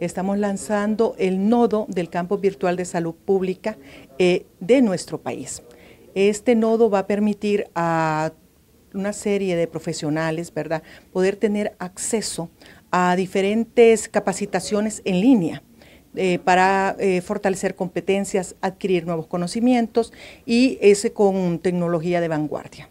Estamos lanzando el nodo del campo virtual de salud pública eh, de nuestro país. Este nodo va a permitir a una serie de profesionales, ¿verdad?, poder tener acceso a diferentes capacitaciones en línea. Eh, para eh, fortalecer competencias, adquirir nuevos conocimientos y ese con tecnología de vanguardia.